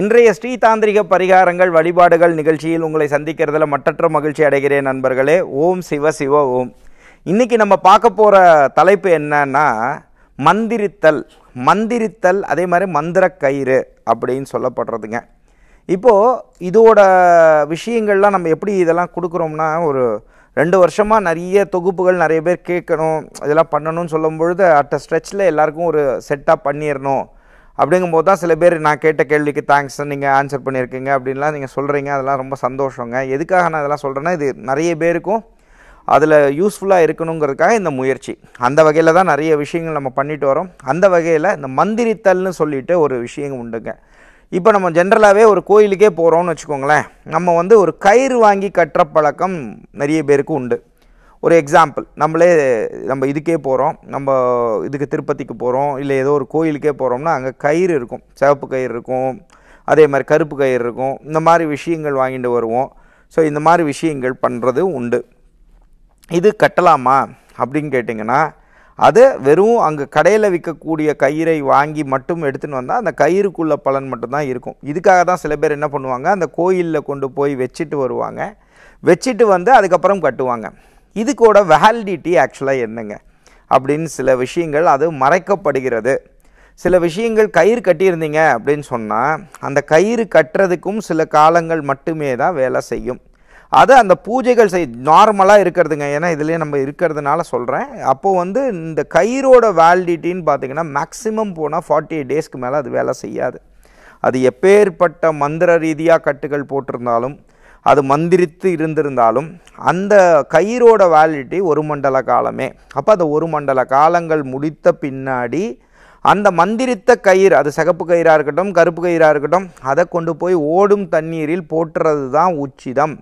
இன்றைய ஸ்ரீ தாந்திரிக பரிகாரங்கள் வழிபாடுகள் நிகழ்ச்சியில் உங்களை சந்திக்கிறதுல மற்றற்ற மகிழ்ச்சி அடைகிறேன் நண்பர்களே ஓம் சிவ சிவ ஓம் இன்றைக்கி நம்ம பார்க்க போகிற தலைப்பு என்னன்னா மந்திரித்தல் மந்திரித்தல் அதே மாதிரி மந்திர கயிறு அப்படின்னு சொல்லப்படுறதுங்க இப்போது இதோட விஷயங்கள்லாம் நம்ம எப்படி இதெல்லாம் கொடுக்குறோம்னா ஒரு ரெண்டு வருஷமாக நிறைய தொகுப்புகள் நிறைய பேர் கேட்கணும் இதெல்லாம் பண்ணணும்னு சொல்லும் பொழுது அட் ஸ்ட்ரெச்சில் எல்லாருக்கும் ஒரு செட்டாக பண்ணிடணும் அப்படிங்கும்போது தான் சில பேர் நான் கேட்ட கேள்விக்கு தேங்க்ஸ் நீங்கள் ஆன்சர் பண்ணியிருக்கீங்க அப்படின்லாம் நீங்கள் சொல்கிறீங்க அதெல்லாம் ரொம்ப சந்தோஷங்க எதுக்காக நான் இதெல்லாம் சொல்கிறேன்னா இது நிறைய பேருக்கும் அதில் யூஸ்ஃபுல்லாக இருக்கணுங்கிறதுக்காக இந்த முயற்சி அந்த வகையில் தான் நிறைய விஷயங்கள் நம்ம பண்ணிட்டு வரோம் அந்த வகையில் இந்த மந்திரித்தல்னு சொல்லிட்டு ஒரு விஷயம் உண்டுங்க இப்போ நம்ம ஜென்ரலாகவே ஒரு கோயிலுக்கே போகிறோம்னு வச்சுக்கோங்களேன் நம்ம வந்து ஒரு கயிறு வாங்கி கட்டுற பழக்கம் நிறைய பேருக்கு உண்டு ஒரு எக்ஸாம்பிள் நம்மளே நம்ம இதுக்கே போகிறோம் நம்ம இதுக்கு திருப்பதிக்கு போகிறோம் இல்லை ஏதோ ஒரு கோயிலுக்கே போகிறோம்னா அங்கே கயிறு இருக்கும் சிவப்பு கயிறு இருக்கும் அதே மாதிரி கருப்பு கயிறு இருக்கும் இந்த மாதிரி விஷயங்கள் வாங்கிட்டு வருவோம் ஸோ இந்த மாதிரி விஷயங்கள் பண்ணுறது உண்டு இது கட்டலாமா அப்படின்னு கேட்டிங்கன்னா அது வெறும் அங்கே கடையில் விற்கக்கூடிய கயிறை வாங்கி மட்டும் எடுத்துன்னு வந்தால் அந்த கயிறுக்குள்ள பலன் மட்டும்தான் இருக்கும் இதுக்காக தான் சில பேர் என்ன பண்ணுவாங்க அந்த கோயிலில் கொண்டு போய் வச்சுட்டு வருவாங்க வச்சுட்டு வந்து அதுக்கப்புறம் கட்டுவாங்க இதுக்கோட வேலிடிட்டி ஆக்சுவலாக என்னங்க அப்படின்னு சில விஷயங்கள் அது மறைக்கப்படுகிறது சில விஷயங்கள் கயிறு கட்டியிருந்தீங்க அப்படின்னு சொன்னால் அந்த கயிறு கட்டுறதுக்கும் சில காலங்கள் மட்டுமே தான் வேலை செய்யும் அது அந்த பூஜைகள் செய் நார்மலாக இருக்கிறதுங்க ஏன்னா இதுலேயே நம்ம இருக்கிறதுனால சொல்கிறேன் அப்போது வந்து இந்த கயிறோட வேலிடிட்டின்னு பார்த்திங்கன்னா மேக்ஸிமம் போனால் ஃபார்ட்டி எயிட் டேஸ்க்கு மேலே அது வேலை செய்யாது அது எப்பேற்பட்ட மந்திர ரீதியாக கட்டுகள் போட்டிருந்தாலும் அது மந்திரித்து இருந்திருந்தாலும் அந்த கயிறோட வேலிடிட்டி ஒரு மண்டல காலமே அப்போ அந்த ஒரு மண்டல காலங்கள் முடித்த பின்னாடி அந்த மந்திரித்த கயிறு அது சிகப்பு கயிறாக இருக்கட்டும் கருப்பு கயிறாக இருக்கட்டும் அதை கொண்டு போய் ஓடும் தண்ணீரில் போட்டுறது தான் உச்சிதம்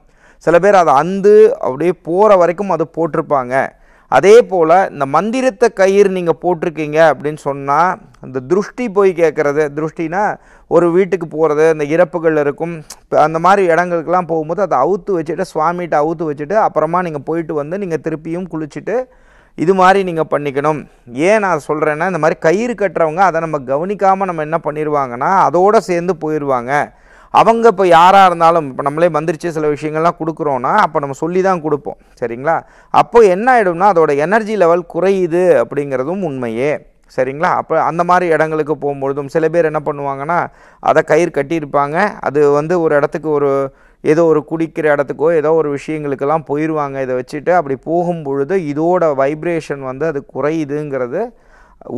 சில பேர் அதை அந்து அப்படியே போகிற வரைக்கும் அது போட்டிருப்பாங்க அதே போல் இந்த மந்திரத்தை கயிறு நீங்கள் போட்டிருக்கீங்க அப்படின்னு சொன்னால் அந்த திருஷ்டி போய் கேட்குறது திருஷ்டினா ஒரு வீட்டுக்கு போகிறது இந்த இறப்புகள் இருக்கும் அந்த மாதிரி இடங்களுக்கெல்லாம் போகும்போது அதை அவுத்து வச்சுட்டு சுவாமிகிட்ட அவுத்து வச்சுட்டு அப்புறமா நீங்கள் போயிட்டு வந்து நீங்கள் திருப்பியும் குளிச்சுட்டு இது மாதிரி நீங்கள் பண்ணிக்கணும் ஏன் நான் சொல்கிறேன்னா இந்த மாதிரி கயிறு கட்டுறவங்க அதை நம்ம கவனிக்காமல் நம்ம என்ன பண்ணிடுவாங்கன்னா அதோடு சேர்ந்து போயிடுவாங்க அவங்க இப்போ யாராக இருந்தாலும் இப்போ நம்மளே வந்துருச்சு சில விஷயங்கள்லாம் கொடுக்குறோன்னா அப்போ நம்ம சொல்லி தான் கொடுப்போம் சரிங்களா அப்போது என்ன ஆகிடும்னா அதோட எனர்ஜி லெவல் குறையுது அப்படிங்கிறதும் உண்மையே சரிங்களா அப்போ அந்த மாதிரி இடங்களுக்கு போகும்பொழுதும் சில பேர் என்ன பண்ணுவாங்கன்னா அதை கயிறு கட்டியிருப்பாங்க அது வந்து ஒரு இடத்துக்கு ஒரு ஏதோ ஒரு குடிக்கிற இடத்துக்கோ ஏதோ ஒரு விஷயங்களுக்கெல்லாம் போயிடுவாங்க இதை வச்சுட்டு அப்படி போகும் பொழுது இதோட வைப்ரேஷன் வந்து அது குறையுதுங்கிறது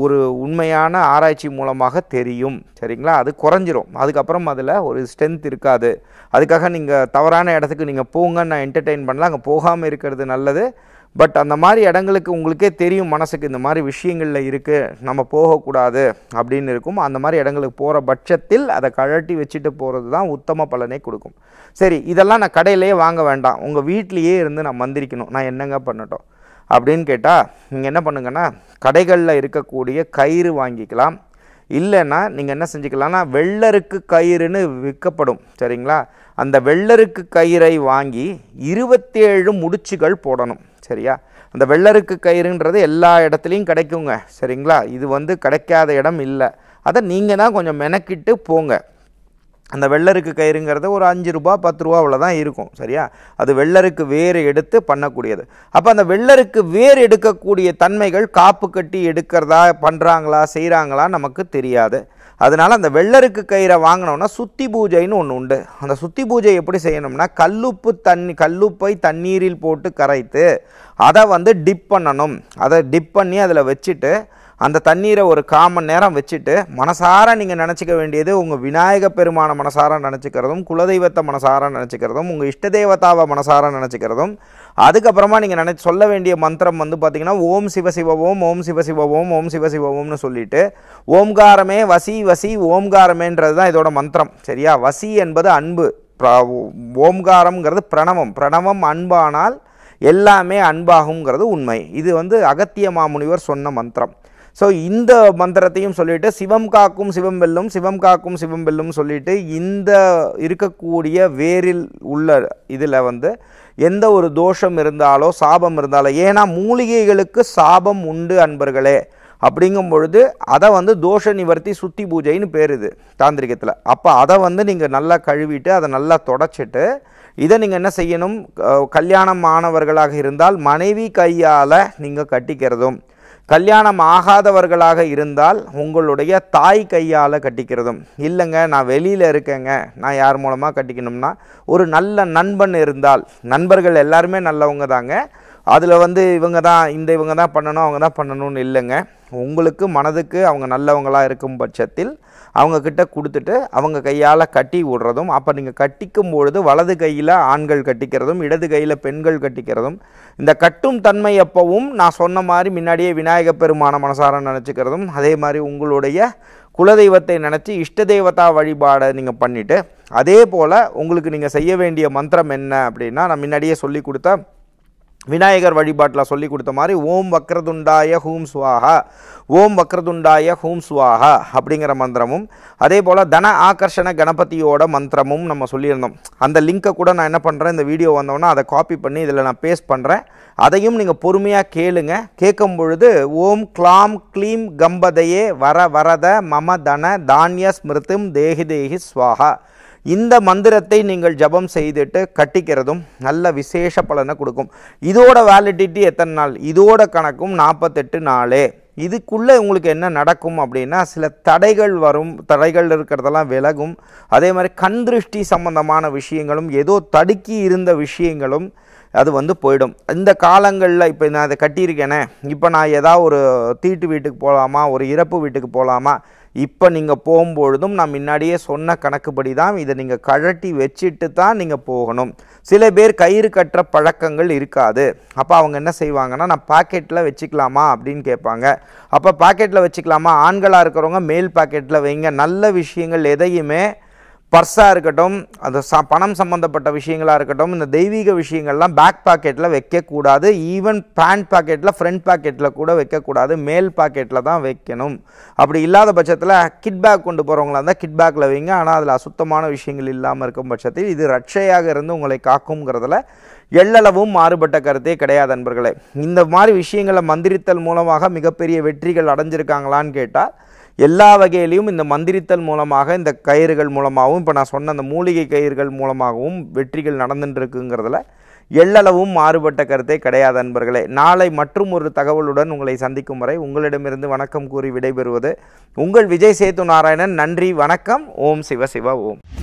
ஒரு உண்மையான ஆராய்ச்சி மூலமாக தெரியும் சரிங்களா அது குறைஞ்சிரும் அதுக்கப்புறம் அதில் ஒரு ஸ்ட்ரென்த் இருக்காது அதுக்காக நீங்கள் தவறான இடத்துக்கு நீங்கள் போங்கன்னு நான் என்டர்டெயின் பண்ணலாம் அங்கே போகாமல் இருக்கிறது நல்லது பட் அந்த மாதிரி இடங்களுக்கு உங்களுக்கே தெரியும் மனசுக்கு இந்த மாதிரி விஷயங்களில் இருக்குது நம்ம போகக்கூடாது அப்படின்னு இருக்கும் அந்த மாதிரி இடங்களுக்கு போகிற பட்சத்தில் அதை கழட்டி வச்சுட்டு போகிறது தான் உத்தம பலனை கொடுக்கும் சரி இதெல்லாம் நான் கடையிலேயே வாங்க வேண்டாம் உங்கள் வீட்லேயே இருந்து நான் மந்திரிக்கணும் நான் என்னங்க பண்ணட்டும் அப்படின்னு கேட்டால் நீங்கள் என்ன பண்ணுங்கன்னா கடைகளில் இருக்கக்கூடிய கயிறு வாங்கிக்கலாம் இல்லைன்னா நீங்கள் என்ன செஞ்சுக்கலாம்னா வெள்ளருக்கு கயிறுன்னு விற்கப்படும் சரிங்களா அந்த வெள்ளருக்கு கயிறை வாங்கி இருபத்தேழு முடிச்சுகள் போடணும் சரியா அந்த வெள்ளருக்கு கயிறுன்றது எல்லா இடத்துலையும் கிடைக்குங்க சரிங்களா இது வந்து கிடைக்காத இடம் இல்லை அதை நீங்கள் தான் கொஞ்சம் மெனக்கிட்டு போங்க அந்த வெள்ளருக்கு கயிறுங்கிறது ஒரு அஞ்சு ரூபா பத்து ரூபா அவ்வளோ தான் இருக்கும் சரியா அது வெள்ளருக்கு வேறு எடுத்து பண்ணக்கூடியது அப்போ அந்த வெள்ளருக்கு வேறு எடுக்கக்கூடிய தன்மைகள் காப்பு கட்டி எடுக்கிறதா பண்ணுறாங்களா செய்கிறாங்களா நமக்கு தெரியாது அதனால் அந்த வெள்ளருக்கு கயிறை வாங்கினோம்னா சுத்தி பூஜைன்னு ஒன்று உண்டு அந்த சுத்தி பூஜை எப்படி செய்யணும்னா கல்லுப்பு தண்ணி கல்லுப்பை தண்ணீரில் போட்டு கரைத்து அதை வந்து டிப் பண்ணணும் அதை டிப் பண்ணி அதில் வச்சுட்டு அந்த தண்ணீரை ஒரு காமன் நேரம் வச்சுட்டு மனசார நீங்கள் நினச்சிக்க வேண்டியது உங்கள் விநாயக பெருமான மனசார நினச்சிக்கிறதும் குலதெய்வத்தை மனசார நினச்சிக்கிறதும் உங்கள் இஷ்ட தேவதாவை மனசார நினச்சிக்கிறதும் அதுக்கப்புறமா நீங்கள் நினச்சி சொல்ல வேண்டிய மந்திரம் வந்து பார்த்திங்கன்னா ஓம் சிவசிவோம் ஓம் சிவசிவோம் ஓம் சிவசிவோம்னு சொல்லிட்டு ஓம்காரமே வசி வசி ஓம்காரமேன்றது தான் இதோட மந்திரம் சரியா வசி என்பது அன்பு ஓம்காரம்ங்கிறது பிரணவம் பிரணவம் அன்பானால் எல்லாமே அன்பாகுங்கிறது உண்மை இது வந்து அகத்திய மாமுனிவர் சொன்ன மந்திரம் ஸோ இந்த மந்திரத்தையும் சொல்லிவிட்டு சிவம் காக்கும் சிவம் வெல்லும் சிவம் காக்கும் சிவம் வெல்லும் சொல்லிவிட்டு இந்த இருக்கக்கூடிய வேரில் உள்ள இதில் வந்து எந்த ஒரு தோஷம் இருந்தாலோ சாபம் இருந்தாலோ ஏன்னா மூலிகைகளுக்கு சாபம் உண்டு அன்பர்களே அப்படிங்கும் பொழுது அதை வந்து தோஷ நிவர்த்தி சுத்தி பூஜைன்னு பேருது தாந்திரிகத்தில் அப்போ அதை வந்து நீங்கள் நல்லா கழுவிட்டு அதை நல்லா தொடச்சிட்டு இதை நீங்கள் என்ன செய்யணும் கல்யாணம் ஆனவர்களாக இருந்தால் மனைவி கையால் நீங்கள் கட்டிக்கிறதும் கல்யாணம் ஆகாதவர்களாக இருந்தால் உங்களுடைய தாய் கையால் கட்டிக்கிறதும் இல்லைங்க நான் வெளியில் இருக்கேங்க நான் யார் மூலமாக கட்டிக்கணும்னா ஒரு நல்ல நண்பன் இருந்தால் நண்பர்கள் எல்லாருமே நல்லவங்க தாங்க அதில் வந்து இவங்க தான் இந்த இவங்க தான் பண்ணணும் அவங்க தான் பண்ணணும்னு இல்லைங்க உங்களுக்கு மனதுக்கு அவங்க நல்லவங்களாக இருக்கும் பட்சத்தில் அவங்கக்கிட்ட கொடுத்துட்டு அவங்க கையால் கட்டி விடுறதும் அப்போ நீங்கள் கட்டிக்கும் பொழுது வலது கையில் ஆண்கள் கட்டிக்கிறதும் இடது கையில் பெண்கள் கட்டிக்கிறதும் இந்த கட்டும் தன்மை எப்பவும் நான் சொன்ன மாதிரி முன்னாடியே விநாயக பெருமான மனசாரம் நினச்சிக்கிறதும் அதே மாதிரி உங்களுடைய குலதெய்வத்தை நினச்சி இஷ்ட தெய்வத்தா வழிபாடை நீங்கள் பண்ணிவிட்டு அதே போல் உங்களுக்கு நீங்கள் செய்ய வேண்டிய மந்திரம் என்ன அப்படின்னா நான் முன்னாடியே சொல்லி கொடுத்தேன் விநாயகர் வழிபாட்டில் சொல்லி கொடுத்த மாதிரி ஓம் வக்ரதுண்டாய ஹூம் சுவாகா ஓம் வக்ரதுண்டாய ஹூம் சுவாகா அப்படிங்கிற மந்திரமும் அதே போல் தன ஆகர்ஷண கணபதியோட மந்திரமும் நம்ம சொல்லியிருந்தோம் அந்த லிங்க்கை கூட நான் என்ன பண்ணுறேன் இந்த வீடியோ வந்தோன்னா அதை காப்பி பண்ணி இதில் நான் பேஸ்ட் பண்ணுறேன் அதையும் நீங்கள் பொறுமையாக கேளுங்க கேட்கும் பொழுது ஓம் கிளாம் க்ளீம் கம்பதையே வர வரத மம தன தானிய ஸ்மிருத்தும் தேகி தேகி சுவாகா இந்த மந்திரத்தை நீங்கள் ஜபம் செய்துட்டு கட்டிக்கிறதும் நல்ல விசேஷ பலனை கொடுக்கும் இதோட வேலிடிட்டி எத்தனை நாள் இதோட கணக்கும் நாற்பத்தெட்டு நாளே இதுக்குள்ளே உங்களுக்கு என்ன நடக்கும் அப்படின்னா சில தடைகள் வரும் தடைகள் இருக்கிறதெல்லாம் விலகும் அதே மாதிரி கண் திருஷ்டி சம்பந்தமான விஷயங்களும் ஏதோ தடுக்கி இருந்த விஷயங்களும் அது வந்து போயிடும் இந்த காலங்களில் இப்போ நான் அதை கட்டியிருக்கேனே இப்போ நான் ஏதாவது ஒரு தீட்டு வீட்டுக்கு போகலாமா ஒரு இறப்பு வீட்டுக்கு போகலாமா இப்போ நீங்கள் போகும்பொழுதும் நான் முன்னாடியே சொன்ன கணக்குப்படி தான் இதை நீங்கள் கழட்டி வச்சுட்டு தான் நீங்கள் போகணும் சில பேர் கயிறு கட்டுற பழக்கங்கள் இருக்காது அப்போ அவங்க என்ன செய்வாங்கன்னா நான் பாக்கெட்டில் வச்சுக்கலாமா அப்படின்னு கேட்பாங்க அப்போ பாக்கெட்டில் வச்சுக்கலாமா ஆண்களாக இருக்கிறவங்க மேல் பாக்கெட்டில் வைங்க நல்ல விஷயங்கள் எதையுமே பர்ஸாக இருக்கட்டும் அந்த ச பணம் சம்மந்தப்பட்ட விஷயங்களாக இருக்கட்டும் இந்த தெய்வீக விஷயங்கள்லாம் பேக் பாக்கெட்டில் வைக்கக்கூடாது ஈவன் பேண்ட் பாக்கெட்டில் ஃப்ரண்ட் பாக்கெட்டில் கூட வைக்கக்கூடாது மேல் பாக்கெட்டில் தான் வைக்கணும் அப்படி இல்லாத பட்சத்தில் கிட் பேக் கொண்டு போகிறவங்களா இருந்தால் கிட் பேக்கில் வைங்க ஆனால் அதில் அசுத்தமான விஷயங்கள் இல்லாமல் இருக்கும் பட்சத்தில் இது ரட்சையாக இருந்து உங்களை காக்குங்கிறதுல எள்ளளவும் மாறுபட்ட கருத்தே கிடையாது நண்பர்களே இந்த மாதிரி விஷயங்களை மந்திரித்தல் மூலமாக மிகப்பெரிய வெற்றிகள் அடைஞ்சிருக்காங்களான்னு கேட்டால் எல்லா வகையிலையும் இந்த மந்திரித்தல் மூலமாக இந்த கயிறுகள் மூலமாகவும் இப்போ நான் சொன்ன அந்த மூலிகை கயிறுகள் மூலமாகவும் வெற்றிகள் நடந்துட்டுருக்குங்கிறதுல எள்ளளவும் மாறுபட்ட கருத்தை கிடையாது அன்பர்களே நாளை மற்றும் ஒரு தகவலுடன் உங்களை சந்திக்கும் வரை உங்களிடமிருந்து வணக்கம் கூறி விடைபெறுவது உங்கள் விஜய் சேத்து நாராயணன் நன்றி வணக்கம் ஓம் சிவ சிவா ஓம்